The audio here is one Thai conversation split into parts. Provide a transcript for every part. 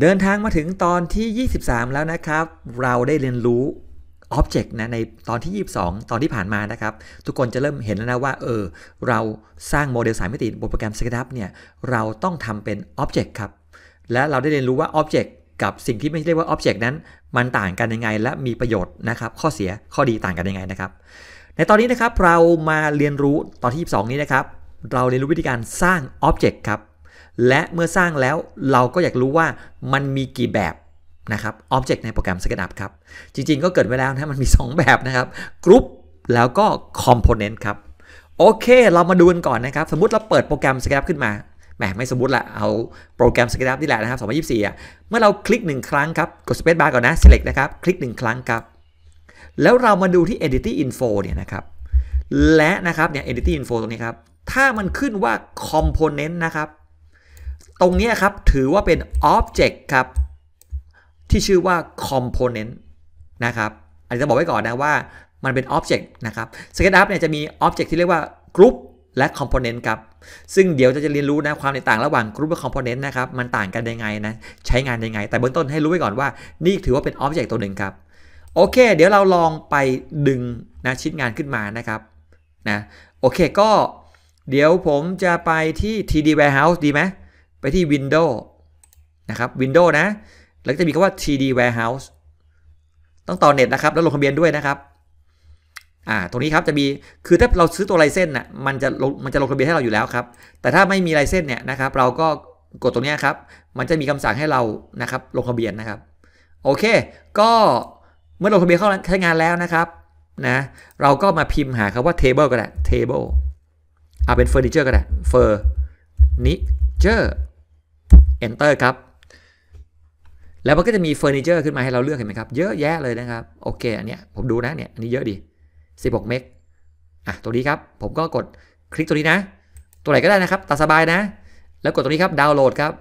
เดินทางมาถึงตอนที่ 23 แล้วนะครับ เราได้เรียนรู้อ็อบเจกต์นะในตอนที่ 22 ตอนที่ผ่านมานะครับ ทุกคนจะเริ่มเห็นแล้วนะว่าเออเราสร้างโมเดลสายมิติบนโปรแกรม s c a d u p เนี่ยเราต้องทำเป็นอ็อบเจกต์ครับ และเราได้เรียนรู้ว่าอ็อบเจกต์กับสิ่งที่ไม่เรียกว่าอ็อบเจกต์นั้น มันต่างกันยังไง และมีประโยชน์นะครับ ข้อเสียข้อดีต่างกันยังไงนะครับ ในตอนนี้นะครับเรามาเรียนรู้ตอนที่22นี้นะครับ เราเรียนรู้วิธีการสร้างอ็อบเจกต์ครับและเมื่อสร้างแล้วเราก็อยากรู้ว่ามันมีกี่แบบนะครับอ็อบเจกต์ในโปรแกรม s กตดับครับ จริง ๆ ก็เกิดไว้แล้วนะมันมี 2 แบบนะครับกรุ๊ปแล้วก็คอมโพเนนต์ครับ โอเค เรามาดูกันก่อนนะครับ สมมติเราเปิดโปรแกรม s กตดับขึ้นมาแหมไม่สมมติละเอาโปรแกรม s กตดับนี่แหละนะครับ2024่เมื่อเราคลิก 1 ครั้งครับกดสเปซบาร์ก่อนนะ Select นะครับคลิก 1 ครั้งครับ แล้วเรามาดูที่ Entity Info เนี่ยนะครับ และนะครับเนี่ย Entity Info ตรงนี้ครับ ถ้ามันขึ้นว่าคอมโพเนนต์นะครับตรงนี้ครับถือว่าเป็น Object ครับที่ชื่อว่า Component นะครับอันนี้จะบอกไว้ก่อนนะว่ามันเป็น Object นะครับ SketchUp เนี่ยจะมี Object ที่เรียกว่า Group และ Component ครับซึ่งเดี๋ยวจะเรียนรู้นะความแตกต่างระหว่าง Group และ Component นะครับมันต่างกันยังไงนะใช้งานยังไง แต่เบื้องต้นให้รู้ไว้ก่อนว่านี่ถือว่าเป็น Object ตัวหนึ่งครับโอเคเดี๋ยวเราลองไปดึงนะชิ้นงานขึ้นมานะครับนะโอเคก็เดี๋ยวผมจะไปที่ t d Warehouse ดีไหมไปที่ Windows นะครับ Windows นะแล้วจะมีคำว่า TD Warehouse ต้องต่อเน็ตนะครับ แล้วลงทะเบียนด้วยนะครับ อ่า ตรงนี้ครับ จะมี คือถ้าเราซื้อตัวลายเส้นน่ะ มันจะลงมันจะลงทะเบียนให้เราอยู่แล้วครับ แต่ถ้าไม่มีลายเส้นเนี่ยนะครับ เราก็กดตรงนี้ครับ มันจะมีคำสั่งให้เรา นะครับ ลงทะเบียนนะครับ โอเค ก็ เมื่อลงทะเบียนเข้าใช้งานแล้วนะครับ นะ เราก็มาพิมพ์หาคำว่า table ก็ได้ table เอาเป็น furniture ก็ได้ furniture Enter ครับ แล้วมันก็จะมีเฟอร์นิเจอร์ขึ้นมาให้เราเลือกเห็นไหมครับ เยอะแยะเลยนะครับ โอเค อันเนี้ยผมดูนะเนี่ยอันนี้เยอะดี16เมกอ่ะตัวนี้ครับผมก็กดคลิกตัวนี้นะ ตัวไหนก็ได้นะครับตาสบายนะ แล้วกดตัวนี้ครับดาวน์โหลดครับ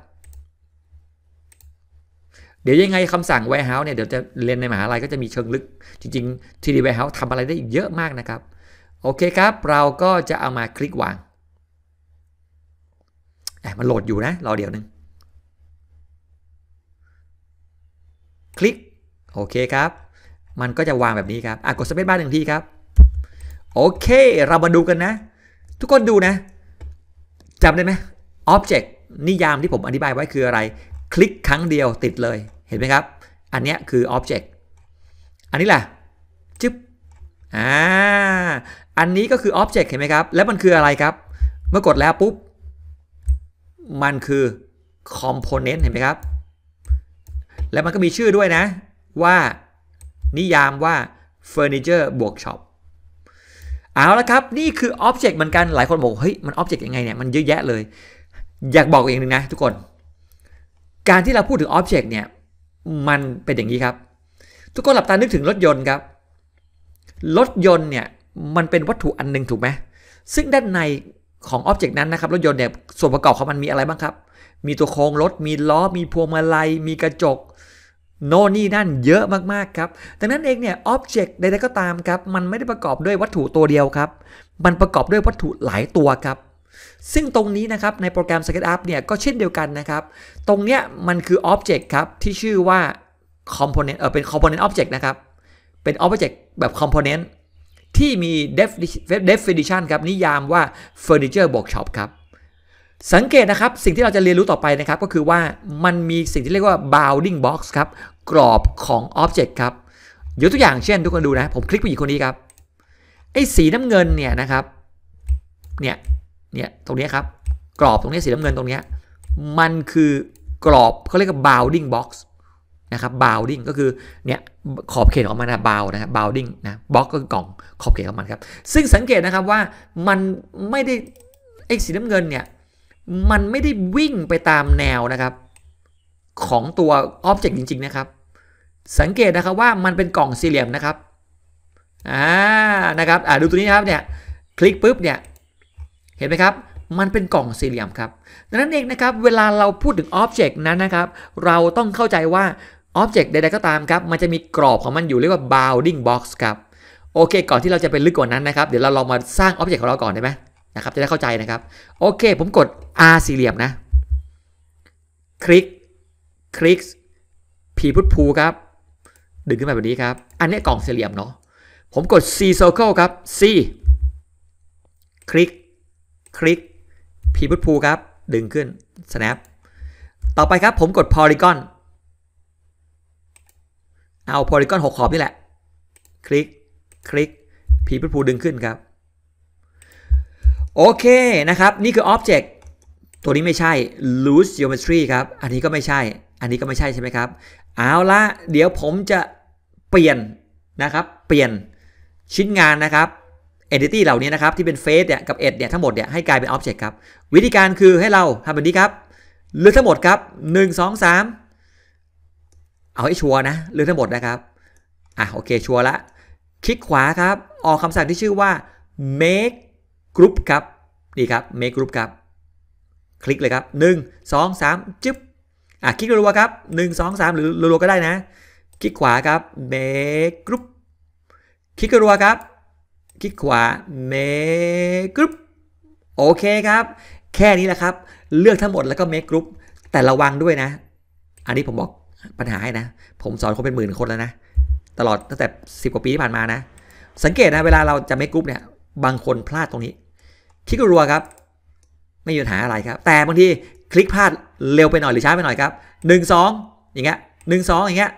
เดี๋ยวยังไงคำสั่ง warehouse เนี่ย เดี๋ยวจะเรียนในมหาลัยก็จะมีเชิงลึก จริงๆ 3D warehouse ทำอะไรได้อีกเยอะมากนะครับ โอเคครับ เราก็จะเอามาคลิกวางมันโหลดอยู่นะรอเดี๋ยวนึงคลิกโอเคครับมันก็จะวางแบบนี้ครับอ่ะกดสเปซบ้านหนึ่งทีครับโอเคเรามาดูกันนะ ทุกคนดูนะจำได้ไหมอ็อบเจกต์นิยามที่ผมอธิบายไว้คืออะไร คลิกครั้งเดียวติดเลยเห็นไหมครับ อันนี้คืออ็อบเจกต์อันนี้แหละจึ๊บอ่าอันนี้ก็คืออ็อบเจกต์เห็นไหมครับ แล้วมันคืออะไรครับ เมื่อกดแล้วปุ๊บมันคือคอมโพเนนต์เห็นไหมครับแล้วมันก็มีชื่อด้วยนะว่านิยามว่าเฟอร์นิเจอร์บวกช็อปเอาละครับนี่คืออ็อบเจกต์เหมือนกันหลายคนบอกเฮ้ยมันอ็อบเจกต์ยังไงเนี่ยมันเยอะแยะเลย อยากบอกอีกอย่างหนึ่งนะทุกคน การที่เราพูดถึงอ็อบเจกต์เนี่ยมันเป็นอย่างนี้ครับทุกคนหลับตานึกถึงรถยนต์ครับรถยนต์เนี่ยมันเป็นวัตถุอันหนึ่งถูกไหมซึ่งด้านในของอ็อบเจกต์นั้นนะครับ รถยนต์เนี่ยส่วนประกอบของมันมีอะไรบ้างครับมีตัวโครงรถมีล้อ มีพวงมาลัย มีกระจก โน่นนี่นั่นเยอะมากๆครับดังนั้นเองเนี่ยอ็อบเจกต์ใดๆก็ตามครับ มันไม่ได้ประกอบด้วยวัตถุตัวเดียวครับ มันประกอบด้วยวัตถุหลายตัวครับ ซึ่งตรงนี้นะครับ ในโปรแกรม SketchUp เนี่ย ก็เช่นเดียวกันนะครับ ตรงเนี้ยมันคือ Object ครับ ที่ชื่อว่า Component เออเป็น Component Object นะครับ เป็น Object แบบ Component ที่มี definition ครับ นิยามว่า Furniture Workshop ครับสังเกตนะครับสิ่งที่เราจะเรียนรู้ต่อไปนะครับก็คือว่ามันมีสิ่งที่เรียกว่า bounding box ครับ กรอบของ object ครับยกตัวอย่างเช่นทุกคนดูนะผมคลิกผู้หญิงคนนี้ครับไอ้สีน้ำเงินเนี่ยนะครับเนี่ยเนี่ยตรงนี้ครับกรอบตรงนี้สีน้ำเงินตรงนี้ มันคือกรอบเขาเรียกว่า bounding box นะครับ bounding ก็คือเนี่ยขอบเขตของมันนะ bound นะครับ bounding นะ box ก็คือกล่องขอบเขตของมันครับซึ่งสังเกตนะครับว่ามันไม่ได้ไอ้สีน้ำเงินเนี่ยมันไม่ได้วิ่งไปตามแนวนะครับของตัวอ็อบเจกต์จริงๆนะครับ สังเกตนะครับว่ามันเป็นกล่องสี่เหลี่ยมนะครับอ่านะครับอ่าดูตัวนี้นครับเนี่ยคลิกปุ๊บเนี่ยเห็นไหมครับ มันเป็นกล่องสี่เหลี่ยมครับดังนั้นเองนะครับเวลาเราพูดถึงอ็อบเจกต์นั้นนะครับ เราต้องเข้าใจว่าอ็อบเจกต์ใดๆก็ตามครับมันจะมีกรอบของมันอยู่เรียกว่า bounding box ครับโอเคก่อนที่เราจะไปลึกกว่านั้นนะครับเดี๋ยวเราลองมาสร้างอ็อบเจกต์ของเราก่อนได้ไหมนะครับจะได้เข้าใจนะครับโอเคผมกด R สี่เหลี่ยมนะคลิกคลิกผีพุทธภูครับดึงขึ้นมาแบบนี้ครับอันนี้กล่องสี่เหลี่ยมเนาะผมกด C circle ครับ C คลิกคลิกผีพุทธภูครับดึงขึ้น snap ต่อไปครับผมกด polygon เอา polygon กขอบนี่แหละคลิกคลิกผีพุทธภูดึงขึ้นครับโอเคนะครับนี่คือ Object ตัวนี้ไม่ใช่ Loose Geometry ครับอันนี้ก็ไม่ใช่อันนี้ก็ไม่ใช่ใช่ไหมครับเอาละเดี๋ยวผมจะเปลี่ยนนะครับเปลี่ยนชิ้นงานนะครับ Entity เหล่านี้นะครับที่เป็น Face เนี่ยกับ Edge เนี่ยทั้งหมดเนี่ยให้กลายเป็น Object ครับวิธีการคือให้เราทำแบบนี้ครับเลือกทั้งหมดครับ 1 2 3 เอาให้ชัวร์นะ เลือกทั้งหมดนะครับอ่ะโอเคชัวร์ละคลิกขวาครับออกคำสั่งที่ชื่อว่า make กรุ๊ปครับนี่ครับ make group ครับ คลิกเลยครับ 1 2 3จึ๊บอ่ะคลิกรัวๆครับ1 2 3 หรือรัวๆก็ได้นะ คลิกขวาครับ make group คลิกรัวครับ คลิกขวา make group โอเคครับ แค่นี้แหละครับ เลือกทั้งหมดแล้วก็ make group แต่ระวังด้วยนะ อันนี้ผมบอกปัญหาให้นะ ผมสอนคนเป็นหมื่นคนแล้วนะ ตลอดตั้งแต่ 10กว่าปีที่ผ่านมานะ สังเกตนะเวลาเราจะ make group เนี่ย บางคนพลาดตรงนี้คลิกรัวครับไม่มีปัญหาอะไรครับแต่บางทีคลิกพลาดเร็วไปหน่อยหรือช้าไปหน่อยครับ 1 2 อย่างเงี้ยหนึ่งสองอย่างเงี้ย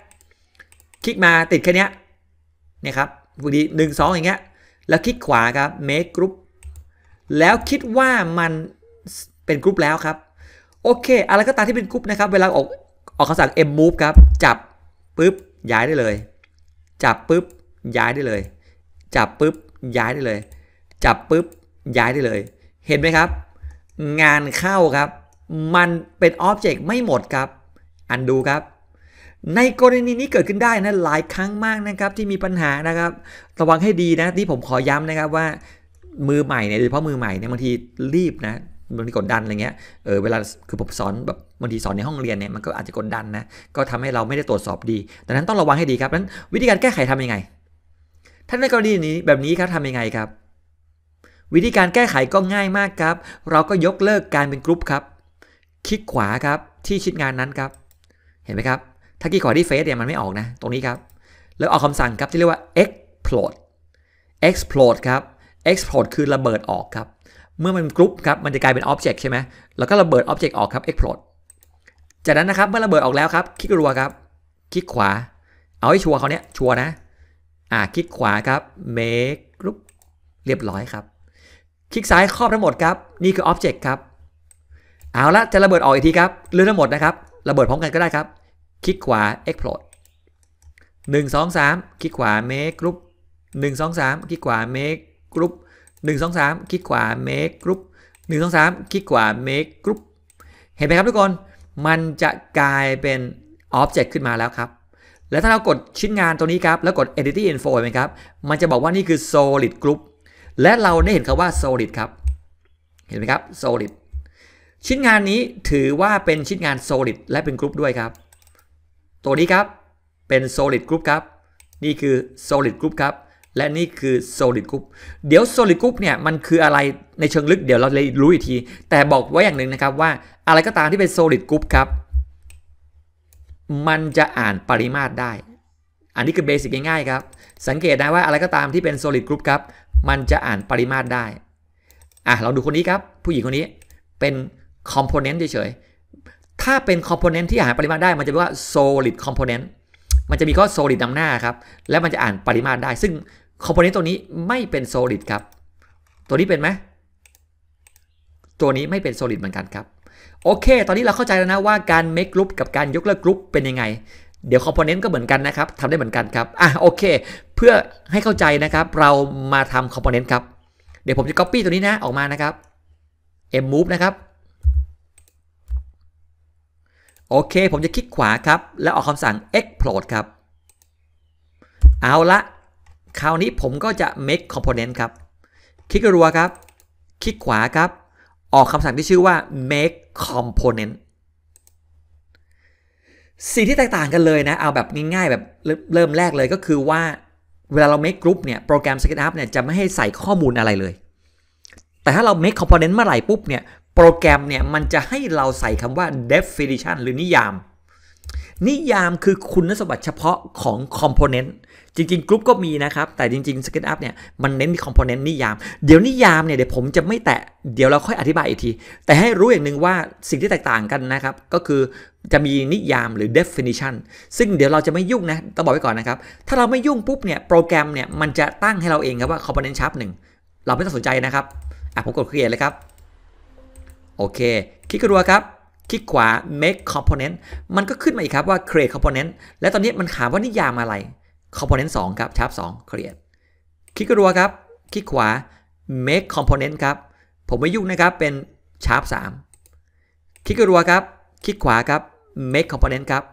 คลิกมาติดแค่เนี้ยนี่ครับบางทีหนึ่งสองอย่างเงี้ยแล้วคลิกขวาครับ make group แล้วคิดว่ามันเป็นกรุ๊ปแล้วครับโอเคอะไรก็ตามที่เป็นกรุ๊ปนะครับเวลาออกออกคำสั่ง m move ครับจับปึ๊บย้ายได้เลย จับปึ๊บย้ายได้เลย จับปึ๊บย้ายได้เลย จับปึ๊บย้ายได้เลย เห็นไหมครับ งานเข้าครับ มันเป็นอ็อบเจกต์ไม่หมดครับ อันดูครับ ในกรณีนี้เกิดขึ้นได้นะหลายครั้งมากนะครับที่มีปัญหานะครับ ระวังให้ดีนะที่ผมขอย้ำนะครับว่า มือใหม่เนี่ยโดยเฉพาะมือใหม่เนี่ยบางทีรีบนะบางทีกดดันอะไรเงี้ยเออเวลาคือผมสอนแบบบางทีสอนในห้องเรียนเนี่ยมันก็อาจจะกดดันนะ ก็ทำให้เราไม่ได้ตรวจสอบดีดังนั้นต้องระวังให้ดีครับนั้นวิธีการแก้ไขทํำยังไง ถ้าในกรณีนี้แบบนี้ครับทำยังไงครับวิธีการแก้ไขก็ง่ายมากครับ เราก็ยกเลิกการเป็นกรุ๊ปครับ คลิกขวาครับที่ชิ้นงานนั้นครับ เห็นไหมครับ ถ้าคลิกขวาที่เฟซเนี่ยมันไม่ออกนะ ตรงนี้ครับแล้วออกคำสั่งครับที่เรียกว่า explode explode ครับ explode คือระเบิดออกครับ เมื่อมันกรุ๊ปครับมันจะกลายเป็นออบเจกต์ใช่ไหมแล้วก็ระเบิดออบเจกต์ออกครับ explode จากนั้นนะครับเมื่อระเบิดออกแล้วครับ คลิกรัวครับ คลิกขวา เอาให้ชัวร์เขาเนี้ยชัวร์นะ อ่าคลิกขวาครับ make group เรียบร้อยครับคลิกซ้ายครอบทั้งหมดครับนี่คือออบเจกต์ครับเอาละจะระเบิดออกอีกทีครับ เลื่อนทั้งหมดนะครับระเบิดพร้อมกันก็ได้ครับ คลิกขวา Explode 1 2 3 คลิกขวา Make Group 1 2 3คลิกขวา Make Group 1 2 3คลิกขวา Make Group 1 2 3คลิกขวา Make Group เห็นไหมครับทุกคนมันจะกลายเป็นออบเจกต์ขึ้นมาแล้วครับ แล้วถ้าเรากดชิ้นงานตัวนี้ครับแล้วกด Entity Info เห็นไหมครับ มันจะบอกว่านี่คือ Solid Group และเราได้เห็นคาว่า solid ครับ เห็นไหมครับ solid ชิ้นงานนี้ถือว่าเป็นชิ้นงาน solid และเป็นกรุ๊ปด้วยครับ ตัวนี้ครับ เป็น solid group ครับ นี่คือ solid group ครับ และนี่คือ solid group เดี๋ยว solid group เนี่ยมันคืออะไรในเชิงลึกเดี๋ยวเราเลยรู้อีกที แต่บอกไว้อย่างหนึ่งนะครับว่าอะไรก็ตามที่เป็น solid group ครับ มันจะอ่านปริมาตรได้ อันนี้คือเบสิกง่ายๆครับ สังเกตได้ว่าอะไรก็ตามที่เป็น solid group ครับมันจะอ่านปริมาตรได้ อ่ะ เราดูคนนี้ครับ ผู้หญิงคนนี้ เป็น คอมโพเนนต์เฉยๆ ถ้าเป็นคอมโพเนนต์ที่อ่านปริมาตรได้ มันจะเรียกว่า solid component มันจะมีข้อ solid นำหน้าครับ และมันจะอ่านปริมาตรได้ ซึ่งคอมโพเนนต์ตัวนี้ไม่เป็น solid ครับ ตัวนี้เป็นไหมตัวนี้ไม่เป็น solid เหมือนกันครับ โอเค ตอนนี้เราเข้าใจแล้วนะว่าการ make group กับการยกเลิก group เป็นยังไงเดี๋ยวคอมโพเนนต์ก็เหมือนกันนะครับทำได้เหมือนกันครับอ่ะโอเค เพื่อให้เข้าใจนะครับ เรามาทำคอมโพเนนต์ครับ เดี๋ยวผมจะ Copy ตัวนี้นะ ออกมานะครับ m move นะครับ โอเค ผมจะคลิกขวาครับ แล้วออกคำสั่ง e x p l o r e ครับ เอาละคราวนี้ผมก็จะ make component ครับ คลิกรัวครับ คลิกขวาครับ ออกคำสั่งที่ชื่อว่า make component สิ่งที่แตกต่างกันเลยนะเอาแบบง่าย ๆ แบบเริ่มแรกเลยก็คือว่าเวลาเราเมคกรุ๊ปเนี่ย โปรแกรม SketchUp เนี่ย จะไม่ให้ใส่ข้อมูลอะไรเลย แต่ถ้าเราเมคคอมโพเนนต์เมื่อไหร่ปุ๊บเนี่ย โปรแกรมเนี่ย มันจะให้เราใส่คำว่า definition หรือนิยามนิยามคือคุณสมบัติเฉพาะของคอมโพเนนต์จริงๆ กรุ๊ปก็มีนะครับ แต่จริงๆสเกตอัพเนี่ยมันเน้นที่คอมโพเนนต์นิยาม เดี๋ยวนิยามเนี่ยเดี๋ยวผมจะไม่แตะ เดี๋ยวเราค่อยอธิบายอีกที แต่ให้รู้อย่างหนึ่งว่าสิ่งที่แตกต่างกันนะครับ ก็คือจะมีนิยามหรือ definition ซึ่งเดี๋ยวเราจะไม่ยุ่งนะ ต้องบอกไว้ก่อนนะครับ ถ้าเราไม่ยุ่งปุ๊บเนี่ยโปรแกรมเนี่ยมันจะตั้งให้เราเองครับว่าคอมโเนนต์ชาร์ปหนึ่งเราไม่ต้องสนใจนะครับอ่ะผมกดคลียร์เลยครับโอเค คลิกกระดัวครับคลิกขวา make component มันก็ขึ้นมาอีกครับว่า create component และตอนนี้มันถามว่านิยามอะไร component 2ครับ t a อ2 create คลิกรัวครับ คลิกขวา make component ครับ ผมไม่ยุ่งนะครับเป็น t a า3คลิกรัวครับ คลิกขวาครับ make component ครับ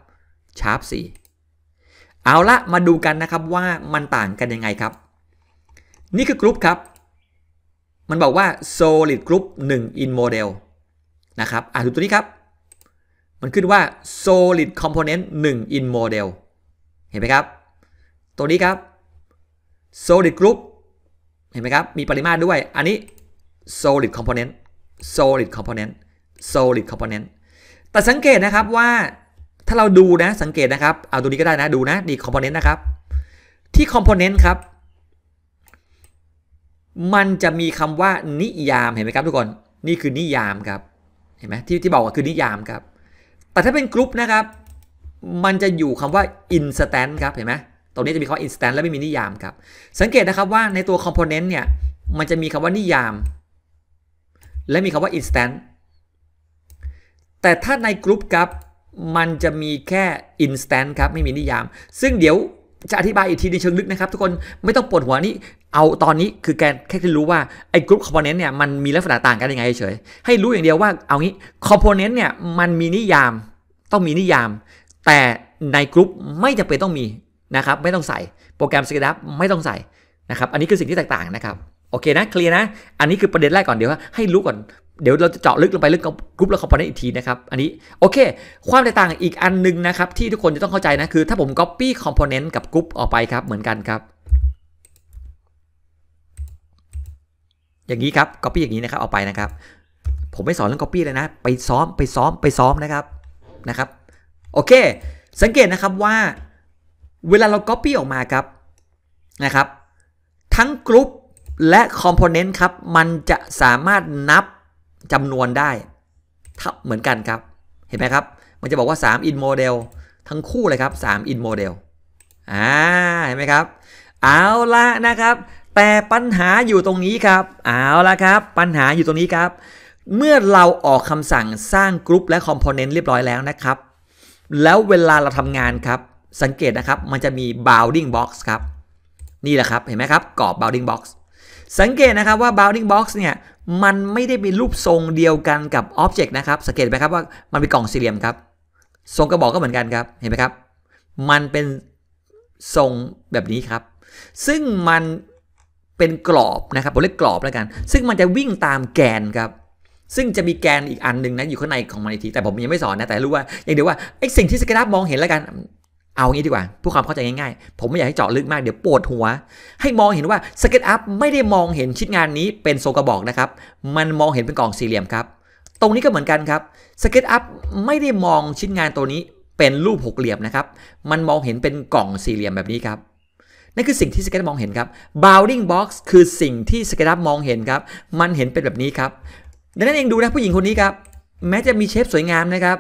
t a ี4เอาละมาดูกันนะครับว่ามันต่างกันยังไงครับ นี่คือกรุ๊ปครับ มันบอกว่า solid group 1 in model นะครับอ่ะดูตัวนี้ครับมันขึ้นว่า solid component 1 in model เห็นไหมครับ ตัวนี้ครับ solid group เห็นไหมครับ มีปริมาตรด้วยอันนี้ solid component solid component solid component แต่สังเกตนะครับว่าถ้าเราดูนะ สังเกตนะครับ เอาตัวนี้ก็ได้นะ ดูนะนี่ component นะครับ ที่ component ครับ มันจะมีคำว่านิยาม เห็นไหมครับทุกคน นี่คือนิยามครับ เห็นไหมที่ที่บอกว่าคือนิยามครับแต่ถ้าเป็นกรุ๊ปนะครับ มันจะอยู่คำว่า instant ครับเห็นไหมตรงนี้จะมีคำว่า instant และไม่มีนิยามครับ สังเกตนะครับว่าในตัว component เนี่ย มันจะมีคำว่านิยาม และมีคำว่า instant แต่ถ้าในกรุ๊ปครับ มันจะมีแค่ instant ครับไม่มีนิยาม ซึ่งเดี๋ยวจะอธิบายอีกทีในเชิงลึกนะครับทุกคนไม่ต้องปวดหัวนี้เอาตอนนี้คือแกแค่ทีรู้ว่าไอ้กรุ๊ปคอมโพเนนต์เนี่ยมันมีลักษณะต่างกันยังไงเฉยให้รู้อย่างเดียวว่าเอางี้คอมโพเนนต์เนี่ยมันมีนิยามต้องมีนิยาม แต่ในกรุ๊ปไม่จำเป็นต้องมีนะครับไม่ต้องใส่ โปรแกรมสเกดับไม่ต้องใส่นะครับ อันนี้คือสิ่งที่แตกต่างนะครับโอเคนะเคลียร์นะ อันนี้คือประเด็นแรกก่อนเดี๋ยวให้รู้ก่อนเดี๋ยวเราจะเจาะลึกลงไปเรื่องกรุ๊ปและคอมโพเนนต์อีกทีนะครับอันนี้โอเค ความแตกต่างอีกอันนึงนะครับ ที่ทุกคนจะต้องเข้าใจนะคือ ถ้าผม Copy คอมโพเนนต์กับกรุ๊ปออกไปครับเหมือนกันครับอย่างนี้ครับกปปี้อย่างนี้นะครับเอาไปนะครับ ผมไม่สอนเรื่องกปปี้เลยนะไปซ้อมไปซ้อมไปซ้อมนะครับนะครับโอเค สังเกตนะครับว่า เวลาเรากปปี้ออกมาครับนะครับ ทั้งกรุ๊ปและคอมโพเนนต์ครับ มันจะสามารถนับจำนวนได้เหมือนกันครับ เห็นไหมครับ มันจะบอกว่า 3 in model ทั้งคู่เลยครับ 3 in model อ่าเห็นไหมครับเอาละนะครับแต่ปัญหาอยู่ตรงนี้ครับเอาละครับ ปัญหาอยู่ตรงนี้ครับ เมื่อเราออกคำสั่งสร้างกรุ๊ปและคอมโพเนนต์เรียบร้อยแล้วนะครับ แล้วเวลาเราทำงานครับ สังเกตนะครับ มันจะมี bounding box ครับ นี่แหละครับ เห็นไหมครับ กรอบ bounding box สังเกตนะครับว่า bounding box เนี่ย มันไม่ได้เป็นรูปทรงเดียวกันกับ object นะครับ สังเกตไหมครับว่า มันเป็นกล่องสี่เหลี่ยมครับ ทรงกระบอกก็เหมือนกันครับ เห็นไหมครับ มันเป็นทรงแบบนี้ครับ ซึ่งมันเป็นกรอบนะครับผมเรียกกรอบแล้วกัน ซึ่งมันจะวิ่งตามแกนครับซึ่งจะมีแกนอีกอันหนึ่งนะอยู่ข้างในของมันอีกที แต่ผมยังไม่สอนนะแต่รู้ว่าอย่างเดียวว่าไอ้สิ่งที่สเกลบมองเห็นแล้วกันเอางี้ดีกว่าผู้ความเข้าใจง่ายๆผมไม่อยากให้เจาะลึกมาก เดี๋ยวปวดหัวให้มองเห็นว่าสเก็ตอัพไม่ได้มองเห็นชิ้นงานนี้เป็นโซกระบอกนะครับมันมองเห็นเป็นกล่องสี่เหลี่ยมครับ ตรงนี้ก็เหมือนกันครับสเก็ตอัพไม่ได้มองชิ้นงานตัวนี้เป็นรูปหกเหลี่ยมนะครับมันมองเห็นเป็นกล่องสี่เหลี่ยมแบบนี้ครับนั่นคือสิ่งที่สเกตมองเห็นครับ bounding box คือสิ่งที่สเกตมองเห็นครับ มันเห็นเป็นแบบนี้ครับ ดังนั้นเองดูนะผู้หญิงคนนี้ครับแม้จะมีเชฟสวยงามนะครับ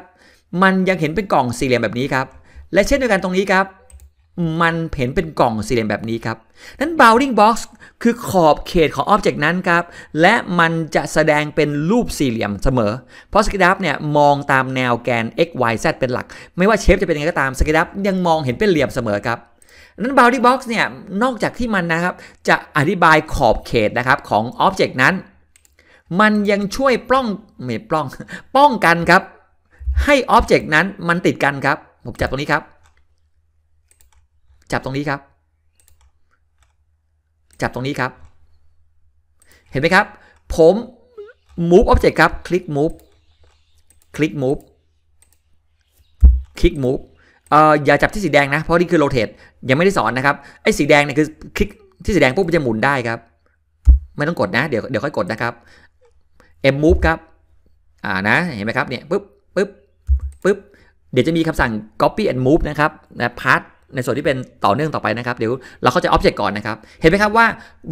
มันยังเห็นเป็นกล่องสี่เหลี่ยมแบบนี้ครับ และเช่นเดียวกันตรงนี้ครับ มันเห็นเป็นกล่องสี่เหลี่ยมแบบนี้ครับนั้น bounding box คือขอบเขตของอ็อบเจกต์นั้นครับ และมันจะแสดงเป็นรูปสี่เหลี่ยมเสมอ เพราะสกิดับเนี่ยมองตามแนวแกน x y z เป็นหลัก ไม่ว่าเชฟจะเป็นยังไงก็ตามสกิดับยังมองเห็นเป็นเหลี่ยมเสมอครับนั้นบ boundary box เนี่ย นอกจากที่มันนะครับ จะอธิบายขอบเขตนะครับของอ็อบเจกต์นั้น มันยังช่วยป้องไม่ป้องป้องกันครับ ให้อ็อบเจกต์นั้นมันติดกันครับ ผมจับตรงนี้ครับ จับตรงนี้ครับ จับตรงนี้ครับ เห็นไหมครับ ผม move object ครับ คลิก move คลิก move คลิก move อย่าจับที่สีแดงนะ เพราะนี่คือโรเตทยังไม่ได้สอนนะครับ ไอ้สีแดงเนี่ยคือคลิกที่สีแดงปุ๊บมันจะหมุนได้ครับ ไม่ต้องกดนะ เดี๋ยวเดี๋ยวค่อยกดนะครับ m move ครับ อ่านะ เห็นไหมครับ เนี่ยปุ๊บปุ๊บปุ๊บ เดี๋ยวจะมีคำสั่ง copy and move นะครับ นะ part ในส่วนที่เป็นต่อเนื่องต่อไปนะครับ เดี๋ยวเราเข้าใจ Object ก่อนนะครับ เห็นไหมครับว่า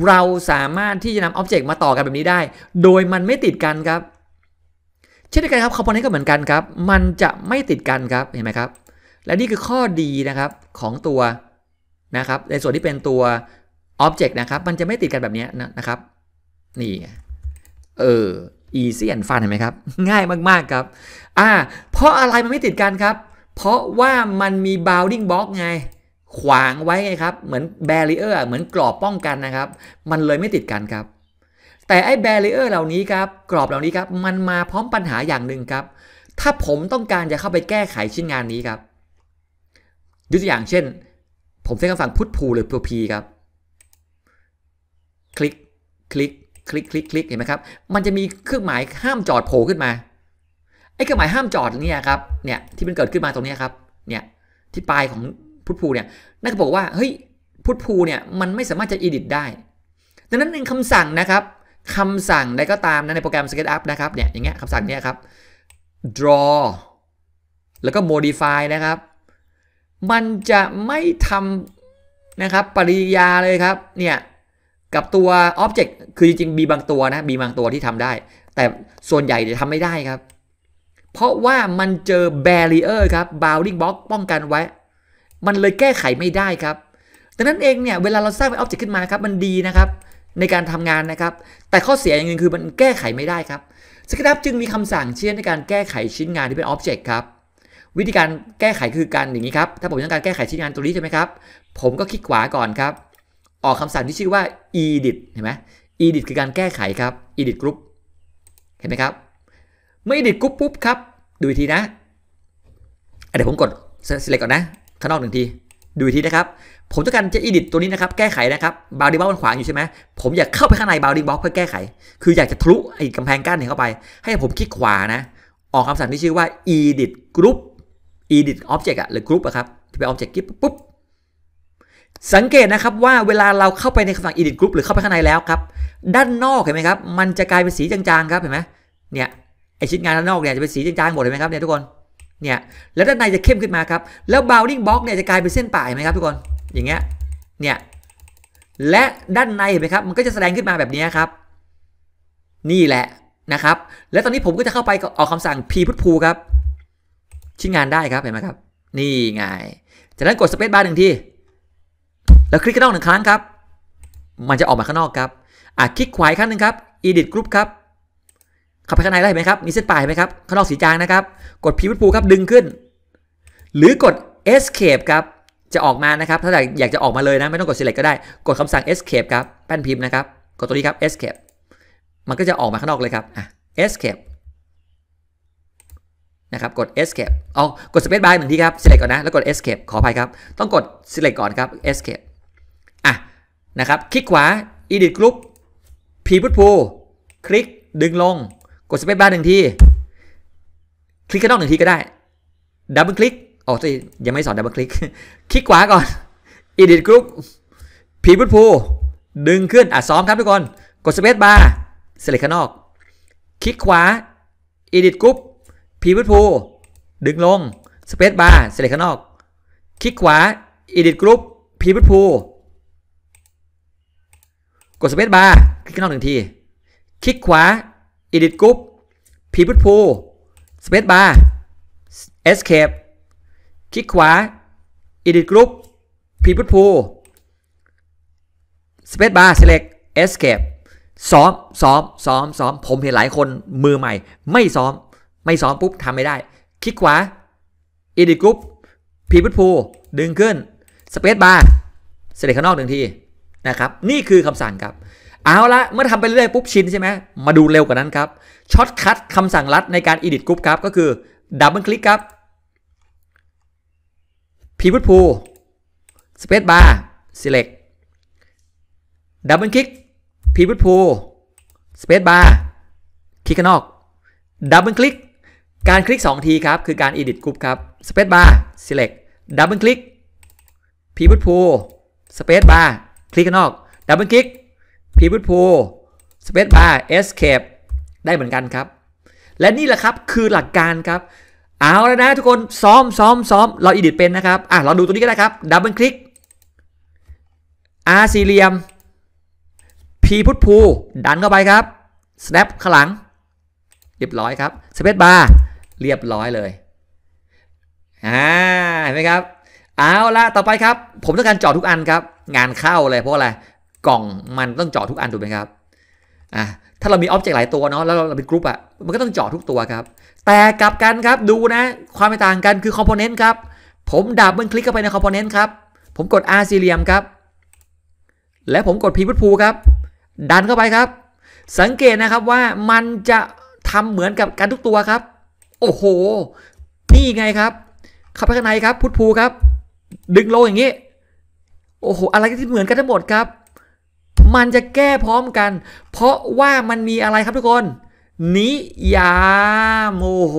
เราสามารถที่จะนำ Object มาต่อกันแบบนี้ได้ โดยมันไม่ติดกันครับ เช่นเดียวกันครับคอมโพเนนต์ก็เหมือนกันครับ มันจะไม่ติดกันครับ เห็นไหมครับและนี่คือข้อดีนะครับของตัวนะครับ ในส่วนที่เป็นตัวบเจกต์นะครับ มันจะไม่ติดกันแบบนี้นะครับ นี่เออี a s y a n นฟันเห็นไหมครับ ง่ายมากๆครับ อ่า เพราะอะไรมันไม่ติดกันครับ เพราะว่ามันมีบาวดิ้งบล็อกไง ขวางไว้ไงครับ เหมือนแร a เออร์เหมือนกรอบป้องกันนะครับ มันเลยไม่ติดกันครับ แต่ไอ้แร a เออร์เหล่านี้ครับกรอบเหล่านี้ครับ มันมาพร้อมปัญหาอย่างหนึ่งครับ ถ้าผมต้องการจะเข้าไปแก้ไขชิ้นงานนี้ครับยกตัวอย่างเช่น ผมใช้คำสั่งพุทธภูหรือตัว p ครับ คลิกคลิกคลิก คลิกคลิกเห็นไหมครับ มันจะมีเครื่องหมายห้ามจอดโผล่ขึ้นมาไอ้เครื่องหมายห้ามจอดเนี่ยครับเนี่ยที่มันเกิดขึ้นมาตรงนี้ครับ เนี่ยที่ปลายของพุทธภูเนี่ยนั่นก็บอกว่าเฮ้ยพุทธภูเนี่ยมันไม่สามารถจะอีดิทได้ ดังนั้นหนึ่งคำสั่งนะครับคำสั่งใดก็ตามนะในโปรแกรม SketchUp นะครับเนี่ยอย่างเงี้ยคำสั่งเนี้ยครับ draw แล้วก็ modify นะครับมันจะไม่ทำนะครับปริยาเลยครับเนี่ยกับตัวออ็บเจกต์คือจริงๆมีบางตัวนะมีบางตัวที่ทำได้ แต่ส่วนใหญ่จะทำไม่ได้ครับ เพราะว่ามันเจอร a เออร์ครับบาวลิงบล็อกป้องกันไว้ มันเลยแก้ไขไม่ได้ครับดังนั้นเองเนี่ยเวลาเราสร้างเป็นบเจกต์ขึ้นมาครับมันดีนะครับ ในการทำงานนะครับ แต่ข้อเสียอย่างหนึ่งคือมันแก้ไขไม่ได้ครับสกิรับจึงมีคำสั่งเชื่อในการแก้ไขชิ้นงานที่เป็นออ็บเจกต์ครับวิธีการแก้ไขคือการอย่างนี้ครับ ถ้าผมต้องการแก้ไขชิ้นงานตัวนี้ใช่ไหมครับ ผมก็คลิกขวาก่อนครับ ออกคำสั่งที่ชื่อว่า edit เห็นไหม edit คือการแก้ไขครับ edit group เห็นไหมครับ เมื่อ edit group ปุ๊บครับดูทีนะเดี๋ยวผมกด select ก่อนนะ ข้างนอกหนึ่งทีดูทีนะครับ ผมต้องการจะ edit ตัวนี้นะครับ แก้ไขนะครับบา u ดิ้งบล็อกมันขวางอยู่ใช่ไหมผมอยากเข้าไปข้างในบา u ดิ้งบล็อกเพื่อแก้ไข คืออยากจะทะลุไอ้กำแพงกั้นเข้าไป ให้ผมคลิกขวานะ ออกคำสั่งที่ชื่อว่า edit group edit object อะหรือ group อะครับที่เป็น object กิ๊บปุ๊บสังเกตนะครับว่าเวลาเราเข้าไปในคำสั่ง edit group หรือเข้าไปข้างในแล้วครับ ด้านนอกเห็นไหมครับมันจะกลายเป็นสีจางๆครับเห็นไหมเนี่ยไอชิ้นงานด้านนอกเนี่ยจะเป็นสีจางๆหมดเห็นไหมครับเนี่ยทุกคนเนี่ยแล้วด้านในจะเข้มขึ้นมาครับ แล้ว bounding box เนี่ยจะกลายเป็นเส้นป่าเห็นไหมครับทุกคนอย่างเงี้ยเนี่ยและด้านในเห็นไหมครับมันก็จะแสดงขึ้นมาแบบนี้ครับ นี่แหละนะครับ และตอนนี้ผมก็จะเข้าไปออกคำสั่ง p พุทภูครับชิ้นงานได้ครับ เห็นไหมครับ นี่ไงจากนั้นกดสเปซบาร์หนึ่งทีแล้วคลิกข้างนอกหนึ่งครั้ง ครับ มันจะออกมาข้างนอกครับอ่ะคลิกขวาอีกครั้งหนึ่งครับ edit group ครับเข้าไปข้างในได้เห็นไหมครับมีเส้นปลายเห็นไหมครับข้างนอกสีจางนะครับ กดพีวิทปูครับดึงขึ้น หรือกด escape ครับจะออกมานะครับ ถ้าอยากจะออกมาเลยนะ ไม่ต้องกด select ก็ได้ กดคำสั่ง escape ครับแป้นพิมพ์นะครับกดตัวนี้ครับ escape มันก็จะออกมาข้างนอกเลยครับอ่ะ escape นะครับ กด escape เอากด space bar หนึ่งทีครับ select ก่อนนะ แล้วกด escape ขออภัยครับ ต้องกด select ก่อนครับ escape อ่ะนะครับ คลิกขวา edit group p p u t pool คลิก ดึงลง กด space bar หนึ่งที คลิกข้างนอกหนึ่งทีก็ได้ double click อ๋อยังไม่สอน double click คลิกขวาก่อน edit group p ี u t p o o ูดึงขึ้น อ่ะ ซ้อมครับทุกคน กด space bar select ข้างนอก คลิกขวา edit group พีพุทพูดึงลงสเปซบาร์เสล็จข้างนอก คลิกขวา Edit Group พีพุทพูกดสเปซบาร์คลิกข้างนอกหนึ่งที คลิกขวา Edit Group พีพุทพูสเปซบาร์ Escape คลิกขวา Edit Group พีพุทพูสเปซบาร์ Select Escape ซ้อม ซ้อม ซ้อม ซ้อม ผมเห็นหลายคนมือใหม่ไม่ซ้อมไม่ซ้อมปุ๊บทำไม่ได้ คลิกขวาอีดิกรุ๊ปพีพุทพูดึงขึ้นสเปซบาร์เสด็จข้างนอกหนึ่งทีนะครับนี่คือคำสั่งครับ เอาละเมื่อทำไปเรื่อยปุ๊บชินใช่ไหมมาดูเร็วกว่านั้นครับช็อตคัทคำสั่งลัดในการอีดิทกรุ๊ปครับก็คือดับเบิลคลิกครับพีพุทพูสเปซบาร์เสด็จดับเบิลคลิกพีพุทพูสเปซบาร์คลิกข้างนอกดับเบิลคลิกการคลิก 2 ทีครับคือการ edit group ครับ space bar select double click pivot pool space bar คลิกข้างนอก double click pivot pool space bar escape ได้เหมือนกันครับ และนี่แหละครับคือหลักการครับ เอาแล้วนะทุกคนซ้อมซ้อมซ้อมเรา edit เป็นนะครับอ่ะเราดูตัวนี้ก็ได้ครับ double click R สี่เหลี่ยม P พุทภูดันเข้าไปครับ snap ข้างหลังเรียบร้อยครับ space bar เรียบร้อยเลย อ่าเห็นไหมครับเอาละต่อไปครับ ผมต้องการเจาะทุกอันครับ งานเข้าเลยเพราะอะไร กล่องมันต้องเจาะทุกอันถูกไหมครับ อ่าถ้าเรามีออบเจกต์หลายตัวเนาะ แล้วเราเป็นกรุ๊ปอะมันก็ต้องเจาะทุกตัวครับ แต่กลับกันครับ ดูนะ ความแตกต่างกันคือคอมโพเนนต์ครับ ผมดับเบิลคลิกเข้าไปในคอมโพเนนต์ครับ ผมกด R สี่เหลี่ยมครับ และผมกดพีพุทภูครับ ดันเข้าไปครับ สังเกตนะครับว่ามันจะทำเหมือนกับกันทุกตัวครับโอ้โหนี่ไงครับขับไปข้างในครับ พุทธภูครับ ดึงโลอย่างนี้ โอ้โห อะไรที่เหมือนกันทั้งหมดครับ มันจะแก้พร้อมกัน เพราะว่ามันมีอะไรครับทุกคน นิยาม โอ้โห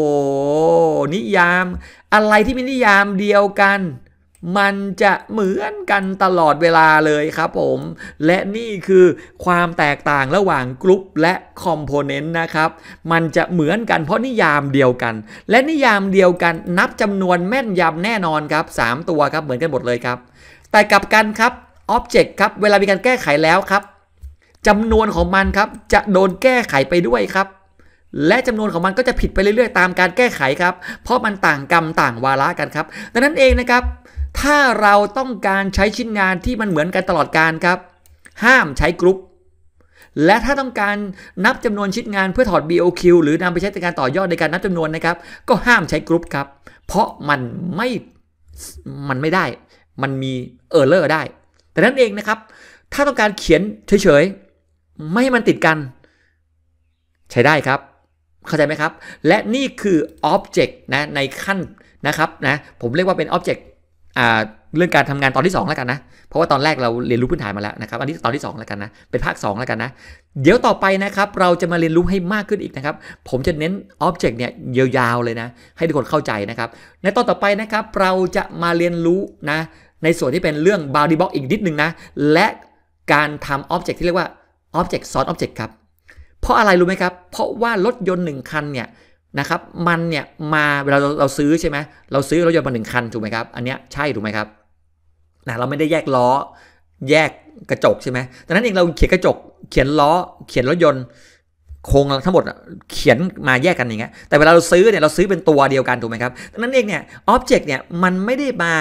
นิยาม อะไรที่มีนิยามเดียวกันมันจะเหมือนกันตลอดเวลาเลยครับ ผม และนี่คือความแตกต่างระหว่างกรุ๊ปและคอมโพเนนต์นะครับ มันจะเหมือนกันเพราะนิยามเดียวกัน และนิยามเดียวกันนับจำนวนแม่นยำแน่นอนครับ 3 ตัวครับ เหมือนกันหมดเลยครับ แต่กลับกันครับอ็อบเจกต์ครับ เวลามีการแก้ไขแล้วครับจำนวนของมันครับ จะโดนแก้ไขไปด้วยครับ และจำนวนของมันก็จะผิดไปเรื่อยๆ ตามการแก้ไขครับ เพราะมันต่างกรรมต่างวาระกันครับดังนั้นเองนะครับถ้าเราต้องการใช้ชิ้นงานที่มันเหมือนกันตลอดการครับ ห้ามใช้กรุ๊ปและถ้าต้องการนับจำนวนชิ้นงานเพื่อถอด BOQ หรือนำไปใช้ในการต่อยอดในการนับจำนวนนะครับ ก็ห้ามใช้กรุ๊ปครับ เพราะมันไม่มันไม่ได้มันมีเออร์เลอร์ได้ แต่นั้นเองนะครับ ถ้าต้องการเขียนเฉยๆ ไม่ให้มันติดกัน ใช้ได้ครับ เข้าใจไหมครับ และนี่คือออบเจกต์นะในขั้นนะครับนะผมเรียกว่าเป็นอบเจกต์เรื่องการทำงานตอนที่ 2 แล้วกันนะ เพราะว่าตอนแรกเราเรียนรู้พื้นฐานมาแล้วนะครับ อันนี้ตอนที่ 2 แล้วกันนะ เป็นภาค2แล้วกันนะ เดี๋ยวต่อไปนะครับ เราจะมาเรียนรู้ให้มากขึ้นอีกนะครับ ผมจะเน้นออบเจกต์เนี่ยยาวๆเลยนะ ให้ทุกคนเข้าใจนะครับ ในตอนต่อไปนะครับ เราจะมาเรียนรู้นะ ในส่วนที่เป็นเรื่องบาร์ดีบ็อกอีกนิดนึงนะ และการทำออบเจกต์ที่เรียกว่าออบเจกต์ซ้อนออบเจกต์ครับ เพราะอะไรรู้ไหมครับ เพราะว่ารถยนต์ 1คันเนี่ยนะครับมันเนี่ยมาเวลาเราซื้อใช่ไหมเราซื้อรถยนต์มาหนึ่งคันถูกไหมครับอันนี้ใช่ถูกไหมครับนะเราไม่ได้แยกล้อแยกกระจกใช่ไหมดังนั้นเองเราเขียนกระจกเขียนล้อ เขียนรถยนต์โครงทั้งหมดเขียนมาแยกกันอย่างเงี้ยแต่เวลาเราซื้อเนี่ยเราซื้อเป็นตัวเดียวกันถูกไหมครับดังนั้นเองเนี่ยอ็อบเจกต์เนี่ยมันไม่ได้มา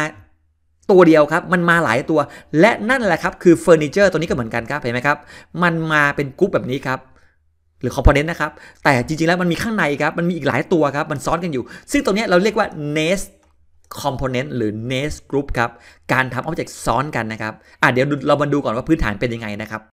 ตัวเดียวครับ มันมาหลายตัว และนั่นแหละครับคือเฟอร์นิเจอร์ตัวนี้ก็เหมือนกันครับเห็นไหมครับมันมาเป็นกรุ๊ปแบบนี้ครับหรือคอมโพเนนต์นะครับ แต่จริงๆ แล้วมันมีข้างในครับ มันมีอีกหลายตัวครับ มันซ้อนกันอยู่ ซึ่งตัวนี้เราเรียกว่า nest component หรือ nest group ครับ การทำอบเจกต์ซ้อนกันนะครับ อ่ะเดี๋ยวเรามาดูก่อนว่าพื้นฐานเป็นยังไงนะครับ